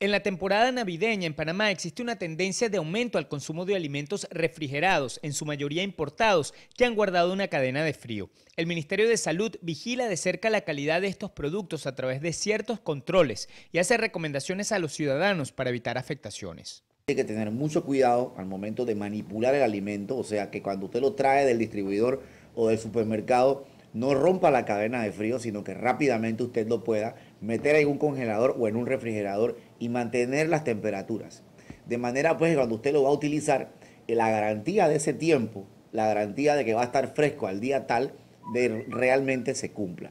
En la temporada navideña en Panamá existe una tendencia de aumento al consumo de alimentos refrigerados, en su mayoría importados, que han guardado una cadena de frío. El Ministerio de Salud vigila de cerca la calidad de estos productos a través de ciertos controles y hace recomendaciones a los ciudadanos para evitar afectaciones. Hay que tener mucho cuidado al momento de manipular el alimento, o sea que cuando usted lo trae del distribuidor o del supermercado, no rompa la cadena de frío, sino que rápidamente usted lo pueda meter en un congelador o en un refrigerador y mantener las temperaturas. De manera pues que cuando usted lo va a utilizar, eh, la garantía de ese tiempo, la garantía de que va a estar fresco al día tal, realmente se cumpla.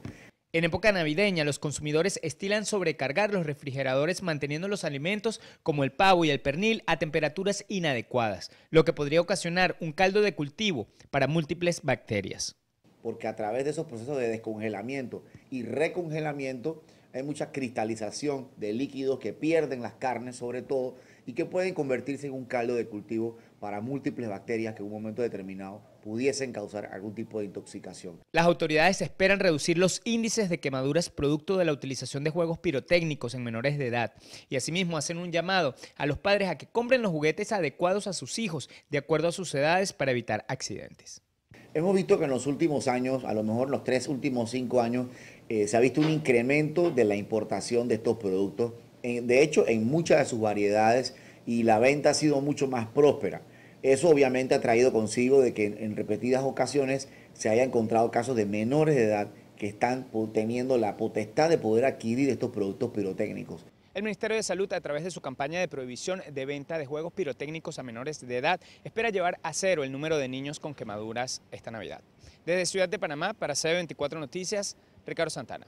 En época navideña, los consumidores estilan sobrecargar los refrigeradores manteniendo los alimentos como el pavo y el pernil a temperaturas inadecuadas, lo que podría ocasionar un caldo de cultivo para múltiples bacterias porque a través de esos procesos de descongelamiento y recongelamiento hay mucha cristalización de líquidos que pierden las carnes sobre todo y que pueden convertirse en un caldo de cultivo para múltiples bacterias que en un momento determinado pudiesen causar algún tipo de intoxicación. Las autoridades esperan reducir los índices de quemaduras producto de la utilización de juegos pirotécnicos en menores de edad y asimismo hacen un llamado a los padres a que compren los juguetes adecuados a sus hijos de acuerdo a sus edades para evitar accidentes. Hemos visto que en los últimos años, a lo mejor los tres últimos cinco años, eh, se ha visto un incremento de la importación de estos productos, de hecho en muchas de sus variedades, y la venta ha sido mucho más próspera. Eso obviamente ha traído consigo de que en, en repetidas ocasiones se haya encontrado casos de menores de edad que están teniendo la potestad de poder adquirir estos productos pirotécnicos. El Ministerio de Salud, a través de su campaña de prohibición de venta de juegos pirotécnicos a menores de edad, espera llevar a cero el número de niños con quemaduras esta Navidad. Desde Ciudad de Panamá, para CB24 Noticias, Ricardo Santana.